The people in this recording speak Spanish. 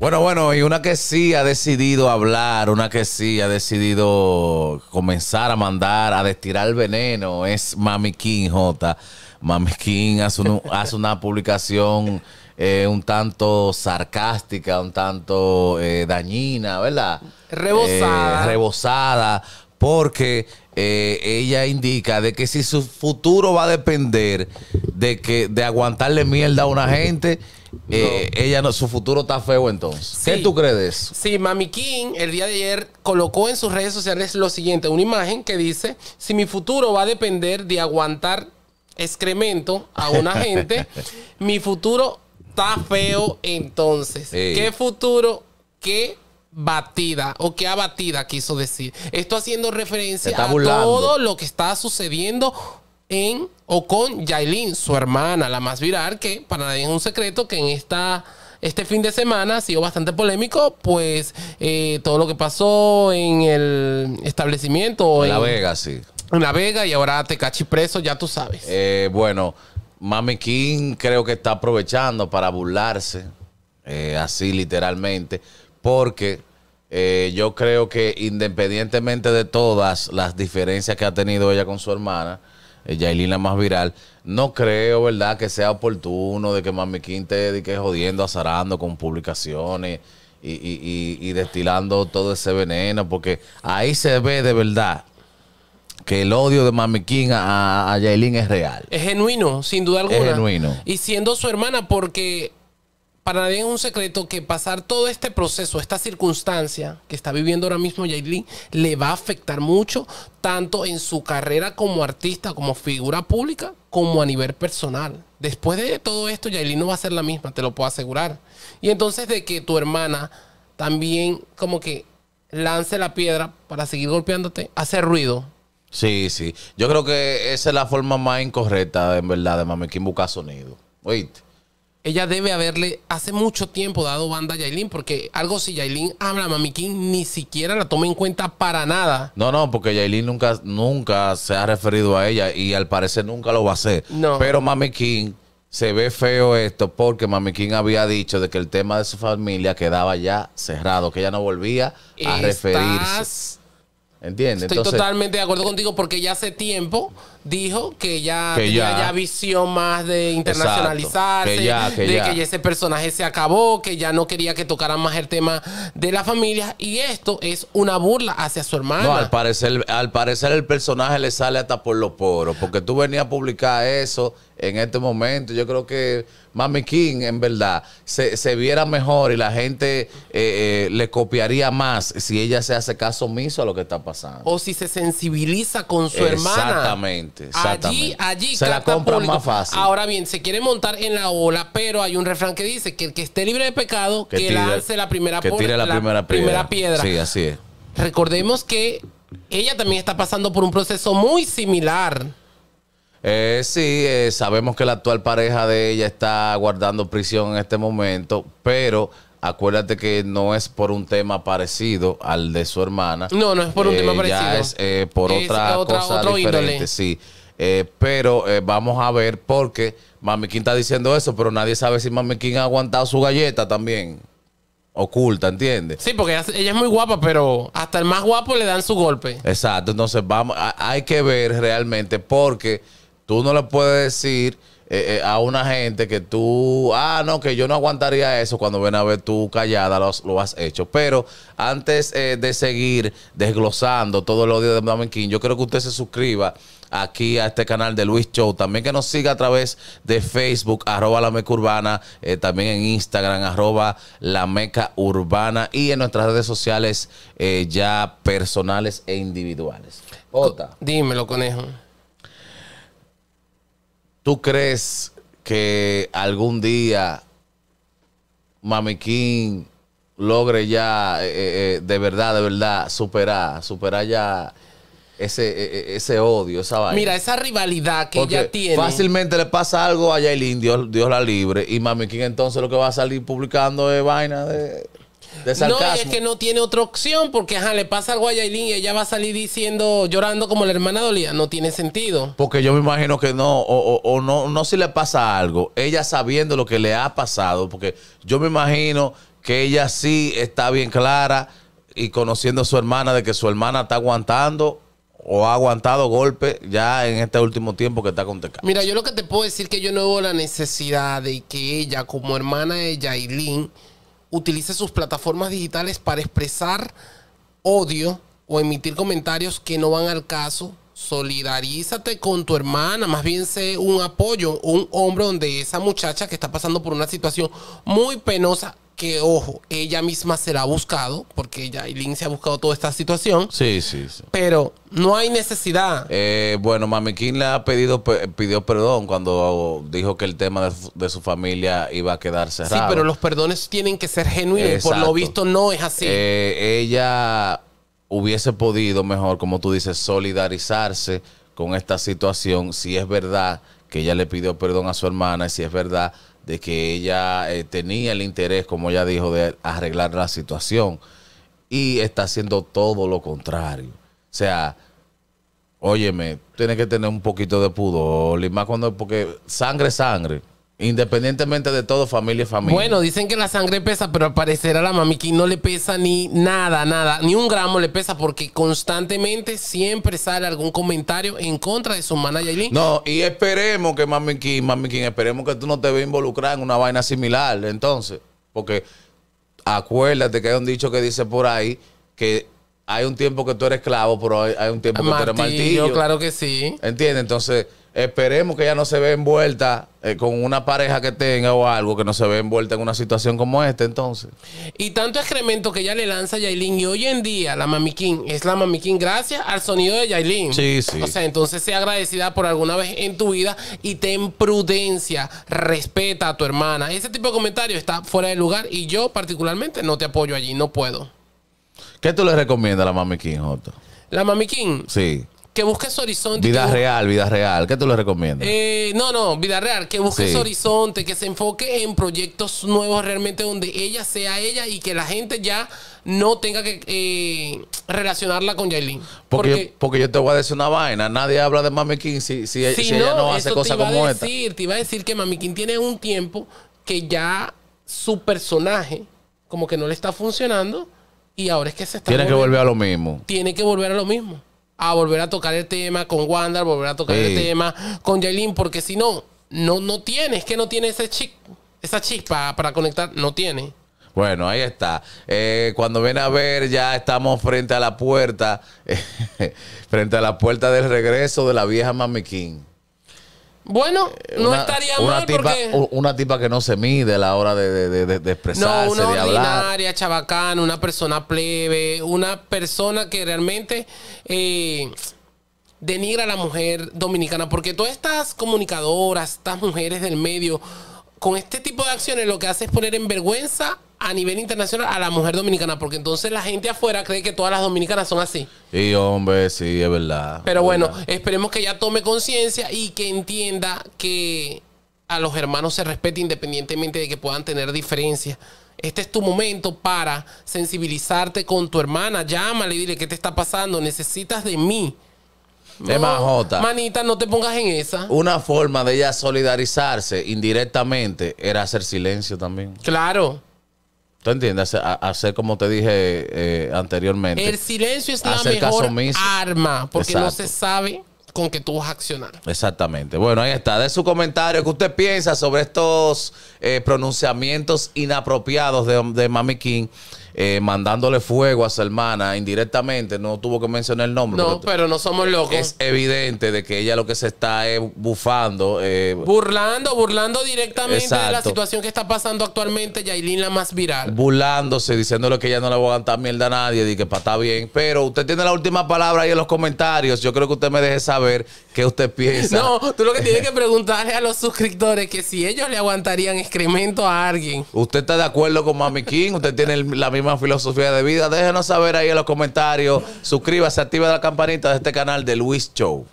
Bueno, bueno, y una que sí ha decidido hablar, una que sí ha decidido comenzar a mandar, a destilar el veneno, es Mami King J. Mami King hace, una publicación eh, un tanto sarcástica, un tanto eh, dañina, ¿verdad? Rebosada. Eh, rebosada porque eh, ella indica de que si su futuro va a depender de que de aguantarle mierda a una gente, eh, ella no, su futuro está feo entonces. ¿Qué tú crees Sí, Mami King el día de ayer colocó en sus redes sociales lo siguiente, una imagen que dice, si mi futuro va a depender de aguantar excremento a una gente, mi futuro está feo entonces. ¿Qué futuro? ¿Qué batida o que abatida quiso decir. Esto haciendo referencia a todo lo que está sucediendo en o con Yailin, su hermana, la más viral, que para nadie es un secreto que en esta este fin de semana ha sido bastante polémico, pues eh, todo lo que pasó en el establecimiento. En La Vega, sí. En La Vega y ahora te cachis preso, ya tú sabes. Eh, bueno, Mami King creo que está aprovechando para burlarse, eh, así literalmente, porque eh, yo creo que independientemente de todas las diferencias que ha tenido ella con su hermana, eh, Yailin la más viral. No creo, ¿verdad?, que sea oportuno de que Mami King te dedique jodiendo, azarando con publicaciones y, destilando todo ese veneno, porque ahí se ve de verdad que el odio de Mami King a, a es real. Es genuino, sin duda alguna. Es genuino. Y siendo su hermana, porque para nadie es un secreto que pasar todo este proceso, esta circunstancia que está viviendo ahora mismo Yailin, le va a afectar mucho, tanto en su carrera como artista, como figura pública, como a nivel personal. Después de todo esto, Yailin no va a ser la misma, te lo puedo asegurar. Y entonces de que tu hermana también como que lance la piedra para seguir golpeándote, hace ruido. Sí, sí. Yo creo que esa es la forma más incorrecta, en verdad, de Mami buscar sonido. Oíste ella debe haberle hace mucho tiempo dado banda a Yailin, porque algo si Yailin habla, Mami King ni siquiera la toma en cuenta para nada. No, no, porque Yailin nunca, nunca se ha referido a ella y al parecer nunca lo va a hacer. No. Pero Mami King se ve feo esto porque Mami King había dicho de que el tema de su familia quedaba ya cerrado, que ella no volvía a referirse. ¿Entiendes? Estoy totalmente de acuerdo contigo porque ya hace tiempo dijo que ya ya, ya visión más de internacionalizarse, que que de que ese personaje se acabó, que ya no quería que tocaran más el tema de la familia y esto es una burla hacia su hermana. No, al parecer, al parecer el personaje le sale hasta por los poros, porque tú venías a publicar eso en este momento. Yo creo que Mami King, en verdad, se, se viera mejor y la gente eh, eh, le copiaría más si ella se hace caso omiso a lo que está pasando. O si se sensibiliza con su hermana. Exactamente. Allí, allí se la compra más fácil. Ahora bien, se quiere montar en la ola, pero hay un refrán que dice que el que esté libre de pecado, que, lance la primera que tire la, primera, primera piedra. Sí, así es. Recordemos que ella también está pasando por un proceso muy similar. Eh, sí, eh, sabemos que la actual pareja de ella está guardando prisión en este momento, pero acuérdate que no es por un tema parecido al de su hermana. No, no es por un eh, tema parecido. Ya es eh, por otra, otra, cosa diferente, sí. Eh, pero vamos a ver porque Mami King está diciendo eso, pero nadie sabe si Mami King ha aguantado su galleta también. Oculta, ¿entiendes? Sí, porque ella es muy guapa, pero hasta el más guapo le dan su golpe. Exacto, entonces vamos, hay que ver realmente porque Tú no le puedes decir eh, eh, a una gente que tú, ah, no, que yo no aguantaría eso cuando ven a ver tú callada, lo has hecho. Pero antes eh, de seguir desglosando todo el odio de Mamen King, yo quiero que usted se suscriba aquí a este canal de Luis Show. También que nos siga a través de Facebook, arroba la meca urbana, también en Instagram, arroba la meca urbana y en nuestras redes sociales ya personales e individuales. Dímelo, conejo. ¿Tú crees que algún día Mami logre ya eh, eh, eh, de verdad, de verdad superar, superar ya ese, e, e, ese odio, esa vaina. Mira, esa rivalidad que ella tiene. Fácilmente le pasa algo a Yailin, Dios, Dios la libre, y Mami entonces lo que va a salir publicando es vaina de no, es que no tiene otra opción porque ajá, le pasa a Yailin y ella va a salir diciendo, llorando como la hermana Dolía. No tiene sentido. Porque yo me imagino que no, o, o, no, no si le pasa algo. Ella sabiendo lo que le ha pasado, porque yo me imagino que ella sí está bien clara y conociendo a su hermana de que su hermana está aguantando o ha aguantado golpes ya en este último tiempo que está con Mira, yo lo que te puedo decir que yo no veo la necesidad de que ella, como hermana de Yailin, utilice sus plataformas digitales para expresar odio o emitir comentarios que no van al caso. Solidarízate con tu hermana, más bien sé un apoyo, un hombro donde esa muchacha que está pasando por una situación muy penosa que ojo, ella misma se la ha buscado, porque ella, Aileen, se ha buscado toda esta situación. Sí, sí, sí. Pero no hay necesidad. Eh, bueno, Mami le ha pedido, pidió perdón cuando dijo que el tema de, su familia iba a quedar cerrado. Sí, pero los perdones tienen que ser genuinos. Por lo visto, no es así. Eh, ella hubiese podido mejor, como tú dices, solidarizarse con esta situación, si es verdad que ella le pidió perdón a su hermana, y si es verdad de que ella eh, tenía el interés, como ella dijo, de arreglar la situación y está haciendo todo lo contrario. O sea, óyeme, tiene que tener un poquito de pudor más cuando, porque sangre, sangre. Independientemente de todo, familia y familia. Bueno, dicen que la sangre pesa, pero al parecer a la mamiquín no le pesa ni nada, nada, ni un gramo le pesa, porque constantemente siempre sale algún comentario en contra de su hermana No, y esperemos que mamiquín, mamiquín, esperemos que tú no te veas involucrada en una vaina similar, entonces, porque acuérdate que hay un dicho que dice por ahí que hay un tiempo que tú eres esclavo, pero hay, un tiempo que tú eres martillo. Claro que sí. ¿Entiendes? Entonces Esperemos que ella no se vea envuelta eh, con una pareja que tenga o algo, que no se vea envuelta en una situación como esta, entonces. Y tanto excremento que ella le lanza a Yailin, y hoy en día la Mamiquín es la Mamiquín gracias al sonido de Yailin. Sí, sí. O sea, entonces sea agradecida por alguna vez en tu vida y ten prudencia, respeta a tu hermana. Ese tipo de comentario está fuera de lugar y yo particularmente no te apoyo allí, no puedo. ¿Qué tú le recomiendas a la Mamiquín, Joto? La Mamiquín. Sí que busque su horizonte. Vida real, vida real. ¿Qué tú le recomiendas? Eh, no, no, vida real. Que busque su horizonte, que se enfoque en proyectos nuevos realmente donde ella sea ella y que la gente ya no tenga que eh, relacionarla con Yailin. Porque, porque, yo te voy a decir una vaina. Nadie habla de Mami King si, ella no hace cosas como Te iba a decir que Mami King tiene un tiempo que ya su personaje como que no le está funcionando y ahora es que se está... Tiene que volver a lo mismo. Tiene que volver a lo mismo a volver a tocar el tema, con Wanda, volver a tocar el tema, con Jailin, porque si no, no, no tiene, es que no tiene ese esa chispa para conectar, no tiene. Bueno, ahí está. Eh, cuando ven a ver, ya estamos frente a la puerta, frente a la puerta del regreso de la vieja Mami King. Bueno, no una, estaría mal tipa, porque... Una tipa que no se mide a la hora de, de, de, expresarse, no, una ordinaria, una persona plebe, una persona que realmente eh, denigra a la mujer dominicana. Porque todas estas comunicadoras, estas mujeres del medio con este tipo de acciones lo que hace es poner en vergüenza a nivel internacional a la mujer dominicana, porque entonces la gente afuera cree que todas las dominicanas son así. Sí, hombre, sí, es verdad. Pero bueno, esperemos que ella tome conciencia y que entienda que a los hermanos se respete independientemente de que puedan tener diferencias. Este es tu momento para sensibilizarte con tu hermana. Llámale y dile qué te está pasando. Necesitas de mí. Manita, no te pongas en esa. Una forma de ella solidarizarse indirectamente era hacer silencio también. Claro. ¿Tú entiendes? Hacer, como te dije eh, anteriormente. El silencio es la mejor arma porque no se sabe con qué tú vas a accionar. Exactamente. Bueno, ahí está. De su comentario, ¿qué usted piensa sobre estos eh, pronunciamientos inapropiados de Mami King? Eh, mandándole fuego a su hermana indirectamente, no tuvo que mencionar el nombre. No, pero no somos locos. Es evidente de que ella lo que se está es eh, bufando. Eh, burlando, burlando directamente de la situación que está pasando actualmente, Yailin la más viral. Burlándose, diciéndole que ella no le va a aguantar mierda a nadie, y que para estar bien. Pero usted tiene la última palabra ahí en los comentarios. Yo creo que usted me deje saber ¿Qué usted piensa? No, tú lo que tienes que preguntarle a los suscriptores que si ellos le aguantarían excremento a alguien. ¿Usted está de acuerdo con Mami King? ¿Usted tiene la misma filosofía de vida? Déjenos saber ahí en los comentarios. Suscríbase, activa la campanita de este canal de Luis Show.